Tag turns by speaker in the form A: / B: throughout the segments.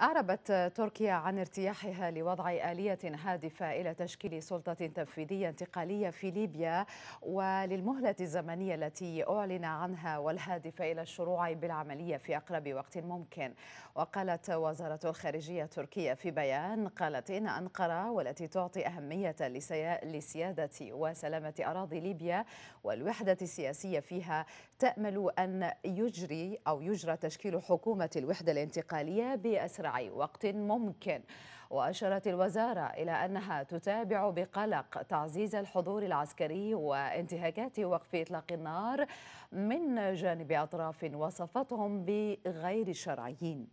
A: أعربت تركيا عن ارتياحها لوضع آلية هادفة إلى تشكيل سلطة تنفيذية انتقالية في ليبيا وللمهلة الزمنية التي أعلن عنها والهادفة إلى الشروع بالعملية في أقرب وقت ممكن وقالت وزارة الخارجية التركية في بيان قالت إن أنقرة والتي تعطي أهمية لسيادة وسلامة أراضي ليبيا والوحدة السياسية فيها تأمل أن يجري أو يجرى تشكيل حكومة الوحدة الانتقالية بأسرع وقت ممكن وأشارت الوزارة إلى أنها تتابع بقلق تعزيز الحضور العسكري وانتهاكات وقف إطلاق النار من جانب أطراف وصفتهم بغير شرعيين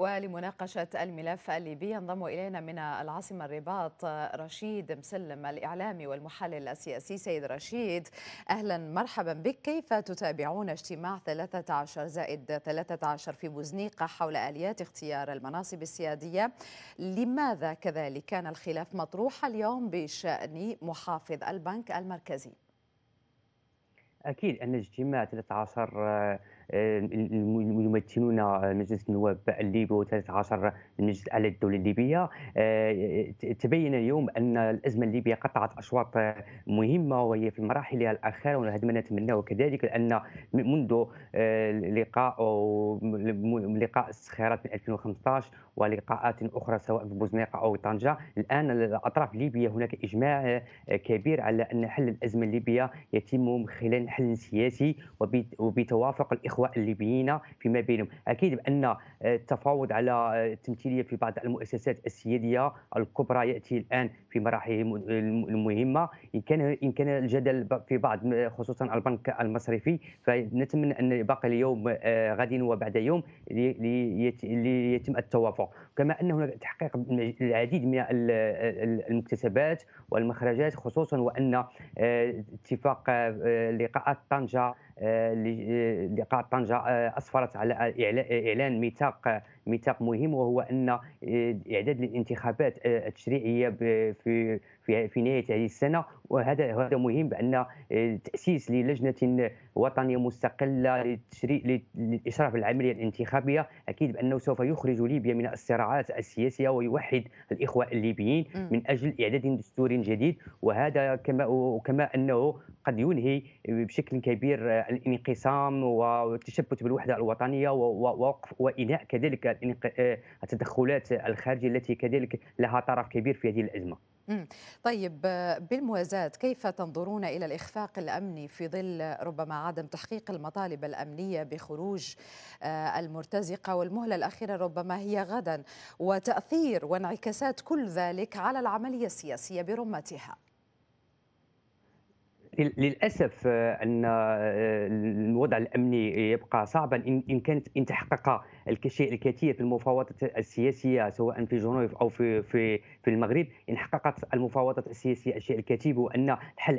A: ولمناقشة الملف الليبي ينضم إلينا من العاصمة الرباط رشيد مسلم الإعلامي والمحلل السياسي سيد رشيد أهلا مرحبا بك كيف تتابعون اجتماع 13 زائد 13 في بوزنيقة حول آليات اختيار المناصب السيادية لماذا كذلك كان الخلاف مطروح اليوم بشأن محافظ البنك المركزي
B: أكيد أن اجتماع 13 آه، يمثلون مجلس النواب الليبي و13 المجلس الاعلى للدوله الليبيه آه، تبين اليوم ان الازمه الليبيه قطعت اشواط مهمه وهي في مراحلها الاخيره وهذا ما نتمناه كذلك لان منذ آه، لقاء لقاء السخيرات من 2015 ولقاءات اخرى سواء في بوزنيقه او طنجه الان الاطراف الليبيه هناك اجماع كبير على ان حل الازمه الليبيه يتم من خلال حل سياسي وبتوافق الاخوه الاخوه الليبيين فيما بينهم اكيد بان آه، التفاوض على آه، التمثيليه في بعض المؤسسات السياديه الكبرى ياتي الان في مراحله المهمه ان كان ان كان الجدل في بعض خصوصا البنك المصرفي فنتمنى ان باقي اليوم آه، غدا وبعد يوم ليتم التوافق كما ان هناك تحقيق العديد من المكتسبات والمخرجات خصوصا وان اتفاق لقاءات طنجه آه، آه، لقاء طنجه آه، اسفرت على اعلان ميثاق ميثاق مهم وهو ان اعداد للانتخابات التشريعيه في في نهايه هذه السنه وهذا هذا مهم بان آه، تاسيس للجنه وطنيه مستقله للتشريع للاشراف العمليه الانتخابيه اكيد بانه سوف يخرج ليبيا من الصراعات السياسيه ويوحد الاخوه الليبيين من اجل اعداد دستور جديد وهذا كما كما انه قد ينهي بشكل كبير آه، الانقسام والتشبث بالوحده الوطنيه ووقف وانهاء كذلك آه، التدخلات الخارجيه التي كذلك لها طرف كبير في هذه الازمه
A: طيب بالموازاة كيف تنظرون إلى الإخفاق الأمني في ظل ربما عدم تحقيق المطالب الأمنية بخروج آه، المرتزقة والمهلة الأخيرة ربما هي غدا وتأثير وانعكاسات كل ذلك على العملية السياسية برمتها
B: للاسف آه، ان آه، الوضع الامني يبقى صعبا ان كانت ان تحقق الكثير في المفاوضات السياسيه سواء في جنيف او في في في المغرب ان حققت المفاوضات السياسيه الشيء الكثير وان حل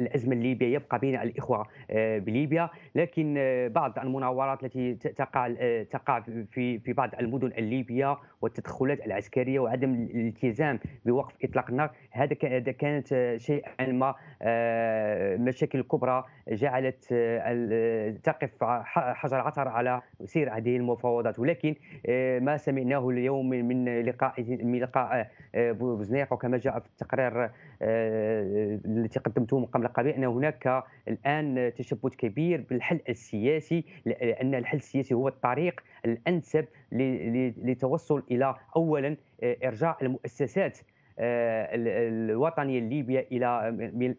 B: الازمه الليبيه يبقى بين الاخوه آه، بليبيا لكن بعض المناورات التي تقع تقع في في بعض المدن الليبيه والتدخلات العسكريه وعدم الالتزام بوقف اطلاق النار هذا كانت شيئا ما مشاكل كبرى جعلت آه، آه، تقف حجر عثر على سير هذه المفاوضات ولكن آه، ما سمعناه اليوم من لقاء من لقاء بوزنيق وكما جاء في التقرير التي قدمته من قبل قليل ان هناك الان تشبث كبير بالحل السياسي لان الحل السياسي هو الطريق الانسب لتوصل الى اولا ارجاع المؤسسات الوطنيه الليبيه الى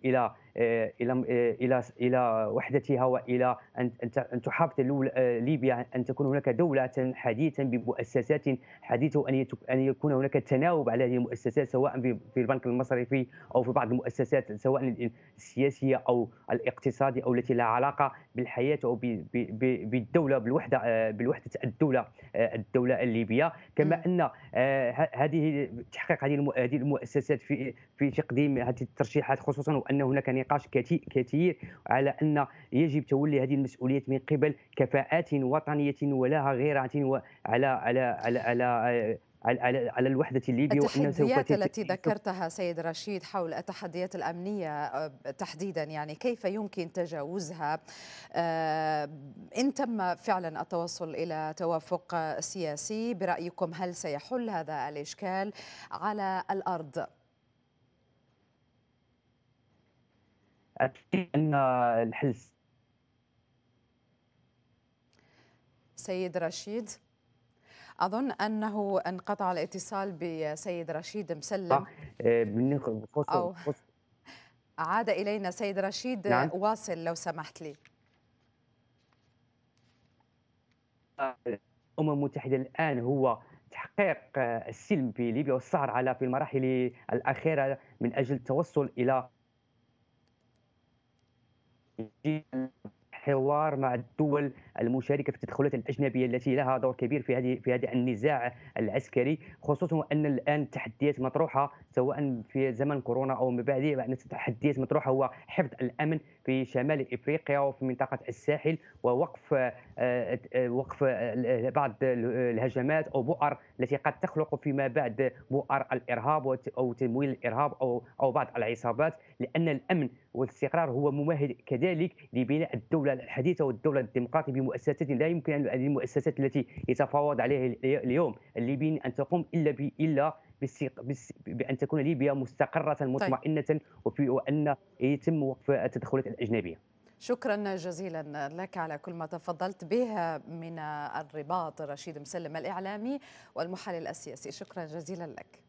B: الى آه، الى آه، الى الى وحدتها والى ان ان تحافظ آه، ليبيا ان تكون هناك دوله حديثه بمؤسسات حديثه ان ان يكون هناك تناوب على هذه المؤسسات سواء في البنك المصرفي او في بعض المؤسسات سواء السياسيه او الاقتصادي او التي لها علاقه بالحياه او بالدوله بالوحده بالوحده الدوله الدوله الليبيه كما ان هذه تحقيق هذه المؤسسات في في تقديم هذه الترشيحات خصوصا وان هناك نقاش كثير على ان يجب تولي هذه المسؤوليات من قبل كفاءات وطنيه ولها غيرها على على على, على على على الوحدة الليبية التحديات التي
A: ذكرتها سيد رشيد حول التحديات الأمنية آه، تحديدا يعني كيف يمكن تجاوزها آه، إن تم فعلا التوصل إلى توافق سياسي برأيكم هل سيحل هذا الإشكال على الأرض
B: ان الحل
A: سيد رشيد اظن انه انقطع الاتصال بسيد رشيد مسلم
B: آه، أو
A: عاد الينا سيد رشيد نعم. واصل لو سمحت لي
B: الامم آه، المتحده الان هو تحقيق آه، السلم في ليبيا والسهر على في المراحل الاخيره من اجل التوصل الى حوار مع الدول المشاركه في التدخلات الاجنبيه التي لها دور كبير في هذه في هذا النزاع العسكري خصوصا ان الان التحديات مطروحه سواء في زمن كورونا او ما بعده بان يعني التحديات مطروحه هو حفظ الامن في شمال افريقيا وفي منطقه الساحل ووقف آه، آه، وقف آه، بعض الهجمات او بؤر التي قد تخلق فيما بعد بؤر الارهاب او تمويل الارهاب او او بعض العصابات لان الامن والاستقرار هو ممهد كذلك لبناء الدوله الحديثه والدوله الديمقراطيه المؤسسات لا يمكن ان هذه المؤسسات التي يتفاوض عليها اليوم الليبيين ان تقوم الا ب... الا بان تكون ليبيا مستقره طيب. مطمئنه طيب. وفي... وان يتم وقف التدخلات الاجنبيه.
A: شكرا جزيلا لك على كل ما تفضلت به من الرباط رشيد مسلم الاعلامي والمحلل السياسي شكرا جزيلا لك.